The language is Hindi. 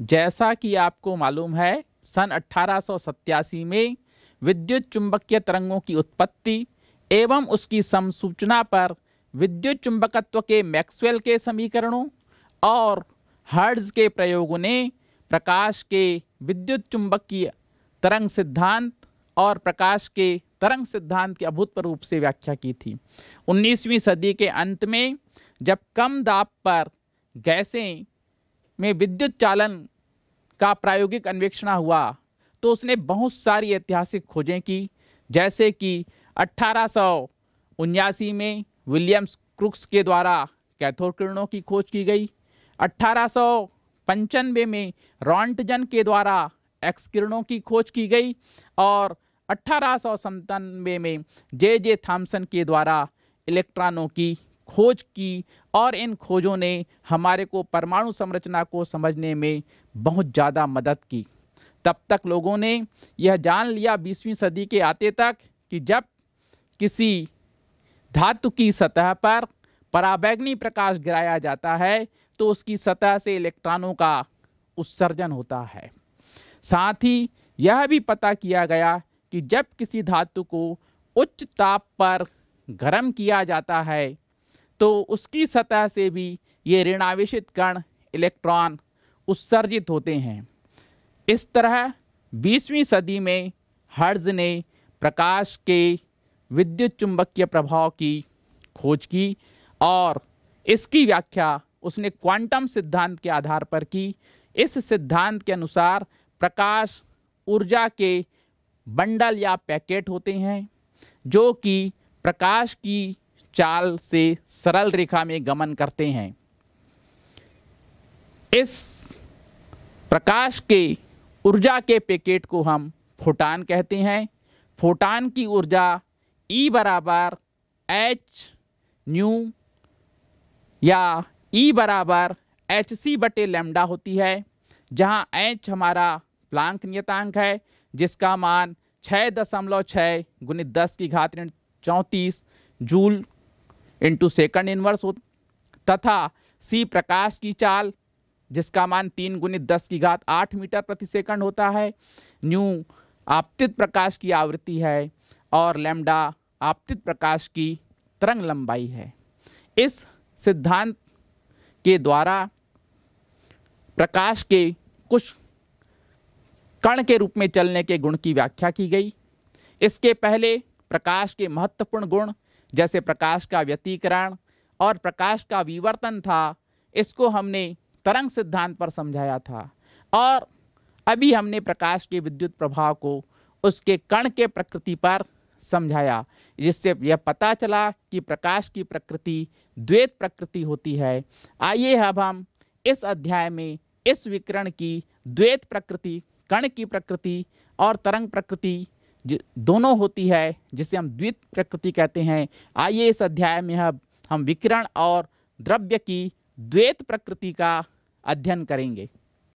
जैसा कि आपको मालूम है सन अट्ठारह में विद्युत चुंबकीय तरंगों की उत्पत्ति एवं उसकी समसूचना पर विद्युत चुंबकत्व के मैक्सवेल के समीकरणों और हर्ड्स के प्रयोगों ने प्रकाश के विद्युत चुंबकीय तरंग सिद्धांत और प्रकाश के तरंग सिद्धांत की अभूतपूर्व रूप से व्याख्या की थी 19वीं सदी के अंत में जब कम दाब पर गैसें में विद्युत चालन का प्रायोगिक अन्वेषण हुआ तो उसने बहुत सारी ऐतिहासिक खोजें की जैसे कि अट्ठारह में विलियम्स क्रुक्स के द्वारा कैथोड किरणों की खोज की गई अट्ठारह में रॉन्टजन के द्वारा एक्स किरणों की खोज की गई और अट्ठारह में जे जे थॉमसन के द्वारा इलेक्ट्रॉनों की खोज की और इन खोजों ने हमारे को परमाणु संरचना को समझने में बहुत ज़्यादा मदद की तब तक लोगों ने यह जान लिया बीसवीं सदी के आते तक कि जब किसी धातु की सतह पर पराबैगनी प्रकाश गिराया जाता है तो उसकी सतह से इलेक्ट्रॉनों का उत्सर्जन होता है साथ ही यह भी पता किया गया कि जब किसी धातु को उच्च ताप पर गर्म किया जाता है तो उसकी सतह से भी ये ऋणावेशित कण इलेक्ट्रॉन उत्सर्जित होते हैं इस तरह 20वीं सदी में हर्ज ने प्रकाश के विद्युत चुंबकीय प्रभाव की खोज की और इसकी व्याख्या उसने क्वांटम सिद्धांत के आधार पर की इस सिद्धांत के अनुसार प्रकाश ऊर्जा के बंडल या पैकेट होते हैं जो कि प्रकाश की चाल से सरल रेखा में गमन करते हैं इस प्रकाश के ऊर्जा के पैकेट को हम फोटान कहते हैं फोटान की ऊर्जा ई e बराबर एच न्यू या ई e बराबर एच सी बटे लेमडा होती है जहां एच हमारा प्लांक नियतांक है जिसका मान छः दशमलव छः गुणित दस की घात चौंतीस जूल इंटू सेकंड इन्वर्स हो तथा सी प्रकाश की चाल जिसका मान तीन गुणित दस की घात आठ मीटर प्रति सेकंड होता है न्यू आपतित प्रकाश की आवृत्ति है और लेमडा आपतित प्रकाश की तरंग लंबाई है इस सिद्धांत के द्वारा प्रकाश के कुछ कण के रूप में चलने के गुण की व्याख्या की गई इसके पहले प्रकाश के महत्वपूर्ण गुण जैसे प्रकाश का व्यतीकरण और प्रकाश का विवर्तन था इसको हमने तरंग सिद्धांत पर समझाया था और अभी हमने प्रकाश के विद्युत प्रभाव को उसके कण के प्रकृति पर समझाया जिससे यह पता चला कि प्रकाश की प्रकृति द्वैत प्रकृति होती है आइए अब हम इस अध्याय में इस विकरण की द्वैत प्रकृति कण की प्रकृति और तरंग प्रकृति दोनों होती है जिसे हम द्वित प्रकृति कहते हैं आइए इस अध्याय में हम हम विकिरण और द्रव्य की द्वैत प्रकृति का अध्ययन करेंगे